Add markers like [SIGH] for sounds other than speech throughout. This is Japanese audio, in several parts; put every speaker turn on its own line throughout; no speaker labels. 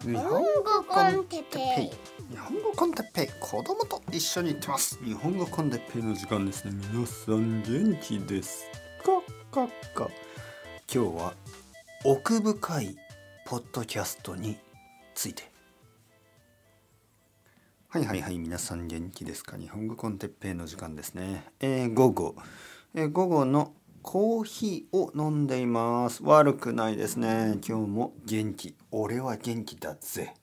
日本語コンテッペイ日本語コンテッペイ子供と一緒に行ってます日本語コンテッペイの時間ですね皆さん元気ですかかか今日は奥深いポッドキャストについてはいはいはい皆さん元気ですか日本語コンテッペイの時間ですねえー、午後えー、午後のコーヒーを飲んでいます。悪くないですね。今日も元気。俺は元気だぜ。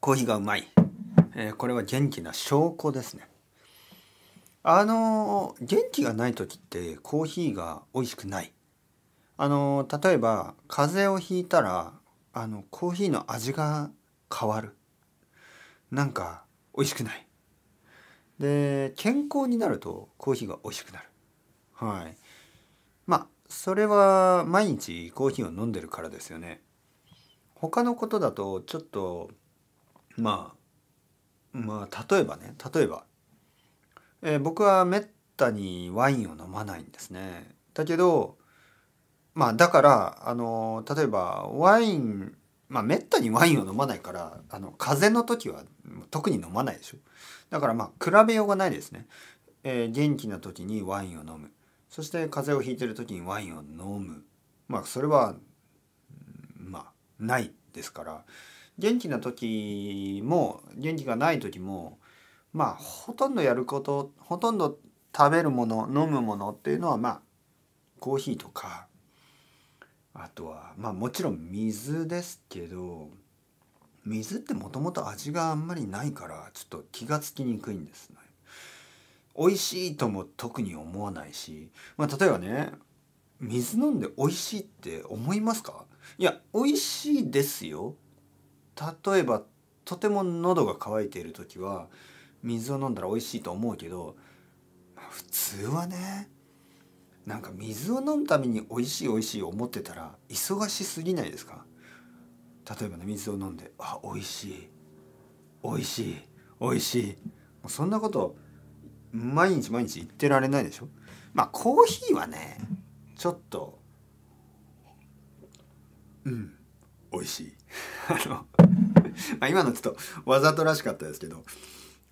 コーヒーがうまい。えー、これは元気な証拠ですね。あのー、元気がない時ってコーヒーが美味しくない。あのー、例えば風邪をひいたらあのコーヒーの味が変わる。なんか美味しくない。で健康になるとコーヒーが美味しくなる。はい。まあそれは毎日コーヒーを飲んでるからですよね。他のことだとちょっとまあまあ例えばね例えば、えー、僕はめったにワインを飲まないんですね。だけどまあだからあの例えばワインまあめったにワインを飲まないからあの風邪の時は特に飲まないでしょ。だからまあ比べようがないですね。えー、元気な時にワインを飲む。そして風邪をひいてる時にワインを飲むまあそれはまあないですから元気な時も元気がない時もまあほとんどやることほとんど食べるもの飲むものっていうのはまあコーヒーとかあとはまあもちろん水ですけど水ってもともと味があんまりないからちょっと気が付きにくいんですね。美味しいとも特に思わないし、まあ、例えばね水飲んで美味しいって思いますかいや美味しいですよ例えばとても喉が渇いている時は水を飲んだら美味しいと思うけど普通はねなんか水を飲むために美味しい美味しい思ってたら忙しすぎないですか例えばね水を飲んで「あ美味しい美味しい美味しい」そんなこと毎日毎日行ってられないでしょまあコーヒーはねちょっとうん美味しい [LAUGHS] あのまあ今のちょっとわざとらしかったですけど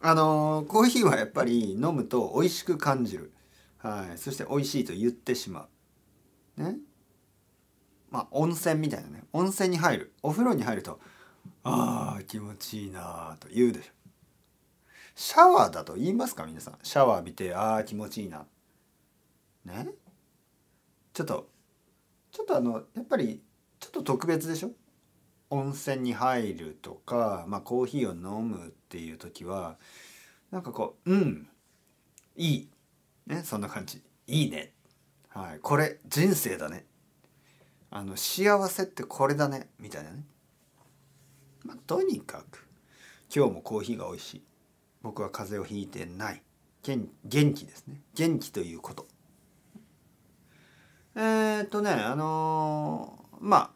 あのー、コーヒーはやっぱり飲むと美味しく感じるはいそして美味しいと言ってしまうねまあ温泉みたいなね温泉に入るお風呂に入るとああ気持ちいいなあと言うでしょシャワーだと言いますか皆さん。シャワー浴びて、ああ、気持ちいいな。ねちょっと、ちょっとあの、やっぱり、ちょっと特別でしょ温泉に入るとか、まあ、コーヒーを飲むっていう時は、なんかこう、うん、いい。ね、そんな感じ。いいね。はい。これ、人生だね。あの、幸せってこれだね。みたいなね。まあ、とにかく、今日もコーヒーが美味しい。僕は風邪をひいてない元気ですね元気ということえー、っとねあのー、まあ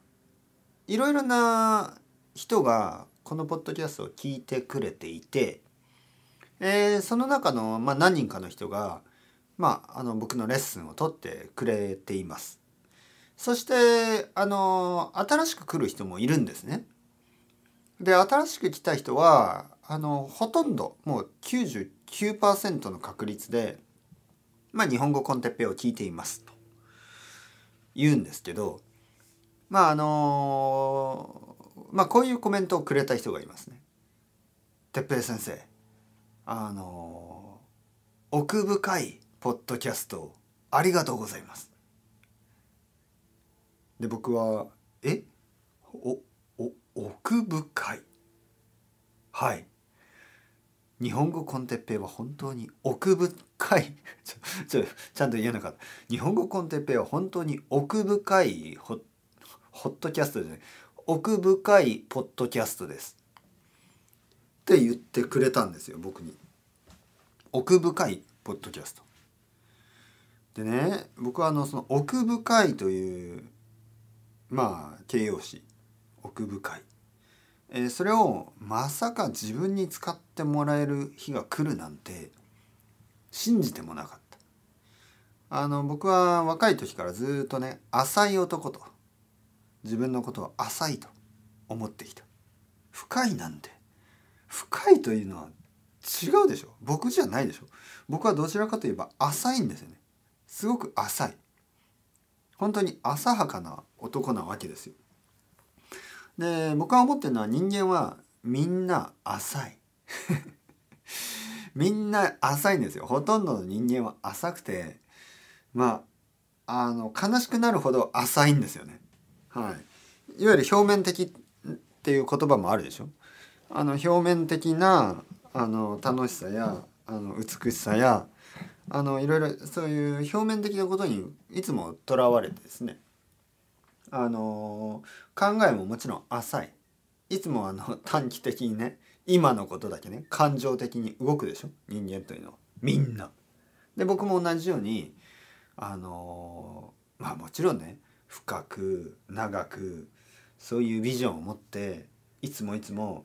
いろいろな人がこのポッドキャストを聞いてくれていて、えー、その中の、まあ、何人かの人が、まあ、あの僕のレッスンを取ってくれています。そしてあの新しく来る人もいるんですね。で新しく来た人はあのほとんどもう99%の確率で、まあ、日本語コンテッペを聞いていますと言うんですけどまああのまあこういうコメントをくれた人がいますね。哲平先生あの奥深いポッドキャストありがとうございます。で僕は「えおお奥深い」はい日本語コンテッペイは本当に奥深い [LAUGHS] ちょちゃんと言えなかった日本語コンテッペイは本当に奥深いホットキャストじゃない奥深いポッドキャストですって言ってくれたんですよ僕に奥深いポッドキャストでね僕はあのその奥深いというまあ形容詞奥深いえー、それをまさか自分に使ってもらえる日が来るなんて信じてもなかったあの僕は若い時からずっとね浅い男と自分のことを浅いと思ってきた深いなんて深いというのは違うでしょ僕じゃないでしょ僕はどちらかといえば浅いんですよねすごく浅い本当に浅はかな男なわけですよで僕が思ってるのは人間はみんな浅い [LAUGHS] みんな浅いんですよほとんどの人間は浅くてまああの悲しくなるほど浅いんですよねはいいわゆる表面的っていう言葉もあるでしょあの表面的なあの楽しさやあの美しさやあのいろいろそういう表面的なことにいつもとらわれてですねあのー、考えももちろん浅い。いつもあの [LAUGHS] 短期的にね今のことだけね感情的に動くでしょ人間というのはみんな。で僕も同じようにあのー、まあもちろんね深く長くそういうビジョンを持っていつもいつも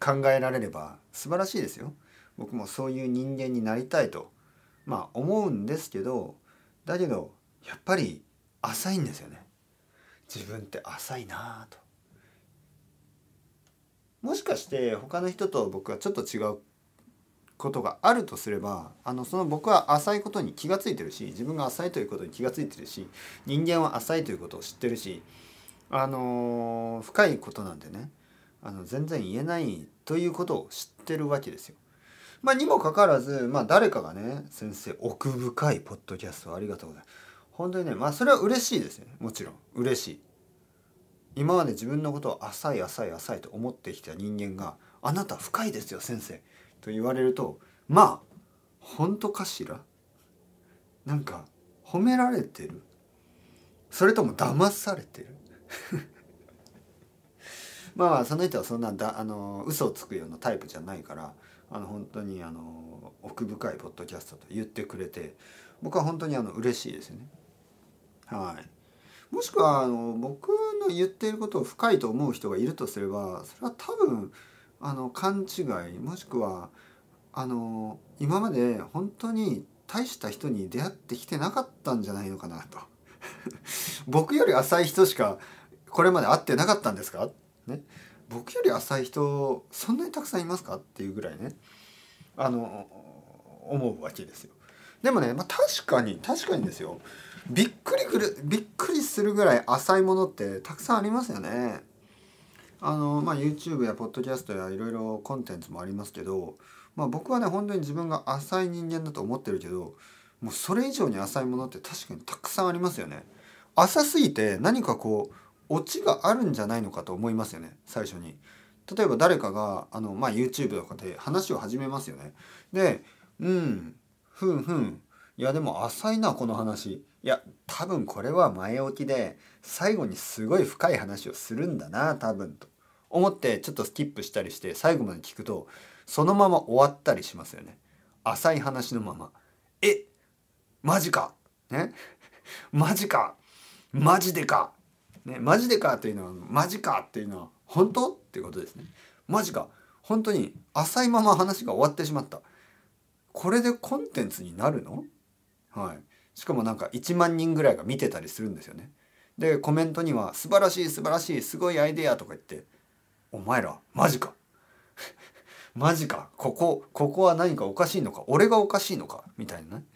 考えられれば素晴らしいですよ。僕もそういう人間になりたいとまあ思うんですけどだけどやっぱり浅いんですよね。自分って浅いなともしかして他の人と僕はちょっと違うことがあるとすればあのその僕は浅いことに気が付いてるし自分が浅いということに気が付いてるし人間は浅いということを知ってるしあのー、深いことなんでねあの全然言えないということを知ってるわけですよ。まあ、にもかかわらず、まあ、誰かがね先生奥深いポッドキャストありがとうございます。本当にねまあそれは嬉しいですねもちろん嬉しい今まで自分のことを浅い浅い浅いと思ってきた人間が「あなた深いですよ先生」と言われるとまあ本当かしらなんか褒められてるそれとも騙されてる [LAUGHS] まあその人はそんなだあの嘘をつくようなタイプじゃないからあの本当にあの奥深いポッドキャストと言ってくれて僕は本当にあの嬉しいですよね。はい、もしくはあの僕の言っていることを深いと思う人がいるとすればそれは多分あの勘違いもしくはあの今まで本当に大した人に出会ってきてなかったんじゃないのかなと [LAUGHS] 僕より浅い人しかこれまで会ってなかったんですか、ね、僕より浅い人そんなにたくさんいますかっていうぐらいねあの思うわけですよ。でもね、まあ、確かに確かにですよびっくりくるびっくりするぐらい浅いものってたくさんありますよね。あのまあ、YouTube やポッドキャストやいろいろコンテンツもありますけど、まあ、僕はね本当に自分が浅い人間だと思ってるけどもうそれ以上に浅いものって確かにたくさんありますよね。浅すぎて何かこうオチがあるんじゃないのかと思いますよね最初に。例えば誰かがあの、まあ、YouTube とかで話を始めますよね。で「うんふんふんいやでも浅いなこの話いや多分これは前置きで最後にすごい深い話をするんだな多分と思ってちょっとスキップしたりして最後まで聞くとそのまま終わったりしますよね浅い話のままえマジかね [LAUGHS] マジかマジでかねマジでかというのはマジかっていうのは本当っていうことですねマジか本当に浅いまま話が終わってしまったこれでコンテンツになるのはい、しかもなんか1万人ぐらいが見てたりするんですよね。でコメントには「素晴らしい素晴らしいすごいアイデア」とか言って「お前らマジか [LAUGHS] マジかここここは何かおかしいのか俺がおかしいのか」みたいなね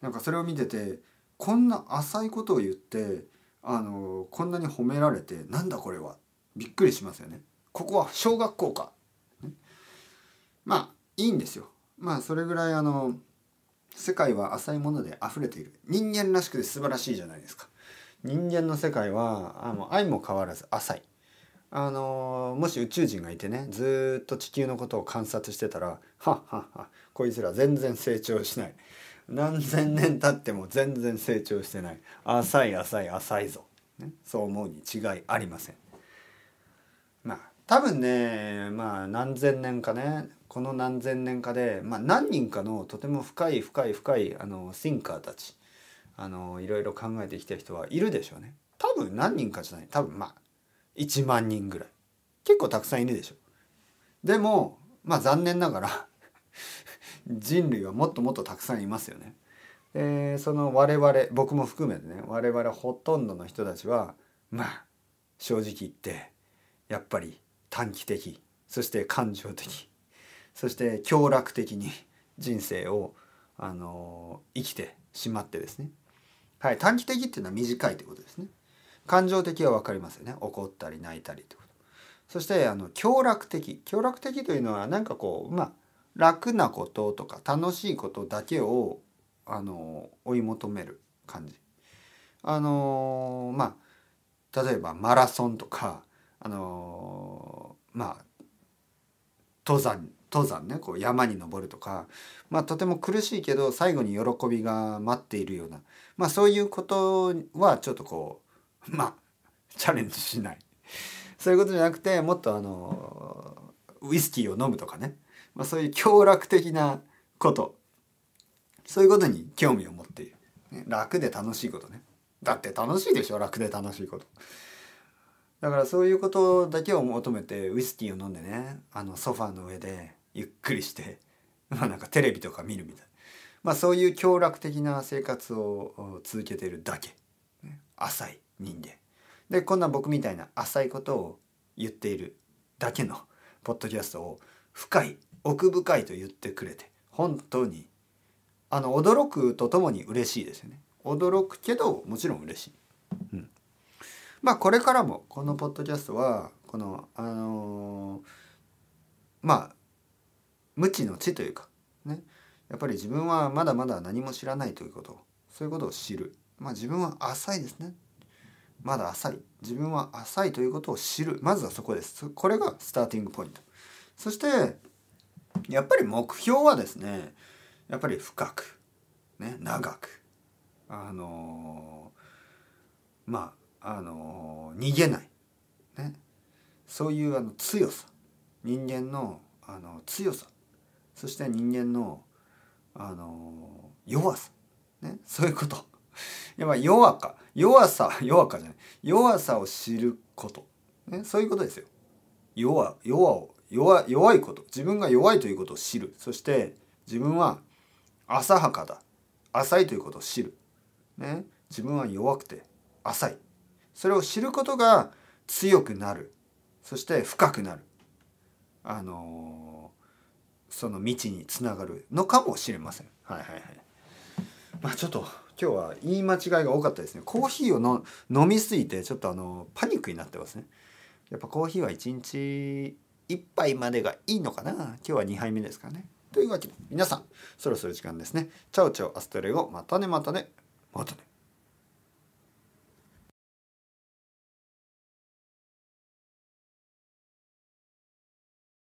なんかそれを見ててこんな浅いことを言ってあのこんなに褒められて「なんだこれは」びっくりしますよね。ここは小学校か。まあいいんですよ。まあそれぐらいあの世界は浅いもので溢れている人間らしくて素晴らしいじゃないですか人間の世界はあの愛も変わらず浅いあのもし宇宙人がいてねずっと地球のことを観察してたら「はっはっはこいつら全然成長しない」何千年経っても全然成長してない浅い浅い浅いぞ、ね、そう思うに違いありませんまあ多分ねまあ何千年かねこの何千年かで、まあ、何人かのとても深い深い深いあのシンカーたちあのいろいろ考えてきた人はいるでしょうね多分何人かじゃない多分まあ1万人ぐらい結構たくさんいるでしょでもまあ残念ながら [LAUGHS] 人類はもっともっとたくさんいますよねえー、その我々僕も含めてね我々ほとんどの人たちはまあ正直言ってやっぱり短期的そして感情的そして享楽的に人生をあの生きてしまってですね、はい、短期的っていうのは短いということですね感情的は分かりますよね怒ったり泣いたりということそしてあの享楽的享楽的というのはなんかこうまあ楽なこととか楽しいことだけをあの追い求める感じあのまあ例えばマラソンとかあのまあ登山登山ねこう山に登るとか、まあ、とても苦しいけど最後に喜びが待っているような、まあ、そういうことはちょっとこうまあチャレンジしないそういうことじゃなくてもっとあのウイスキーを飲むとかね、まあ、そういう享楽的なことそういうことに興味を持っている、ね、楽で楽しいことねだって楽しいでしょ楽で楽しいこと。だからそういうことだけを求めてウイスキーを飲んでねあのソファーの上でゆっくりして [LAUGHS] まあなんかテレビとか見るみたいまあそういう享楽的な生活を続けてるだけ浅い人間でこんな僕みたいな浅いことを言っているだけのポッドキャストを深い奥深いと言ってくれて本当にあの驚くとともに嬉しいですよね驚くけどもちろん嬉しい。まあこれからもこのポッドキャストはこのあのー、まあ無知の知というかねやっぱり自分はまだまだ何も知らないということそういうことを知るまあ自分は浅いですねまだ浅い自分は浅いということを知るまずはそこですこれがスターティングポイントそしてやっぱり目標はですねやっぱり深くね長くあのー、まああの逃げない、ね、そういうあの強さ人間のあの強さそして人間のあの弱さ、ね、そういうこと。や弱か弱さ弱かじゃない弱さを知ること、ね、そういうことですよ。弱弱を弱弱いこと自分が弱いということを知るそして自分は浅はかだ浅いということを知る、ね、自分は弱くて浅いそれを知ることが強くなるそして深くなるあのー、その道につながるのかもしれません。はいはいはいまあ、ちょっと今日は言い間違いが多かったですねコーヒーをの飲みすぎてちょっとあのパニックになってますねやっぱコーヒーは1日1杯までがいいのかな今日は2杯目ですかねというわけで皆さんそろそろ時間ですねチャオチャオアストレゴまたねまたねまたね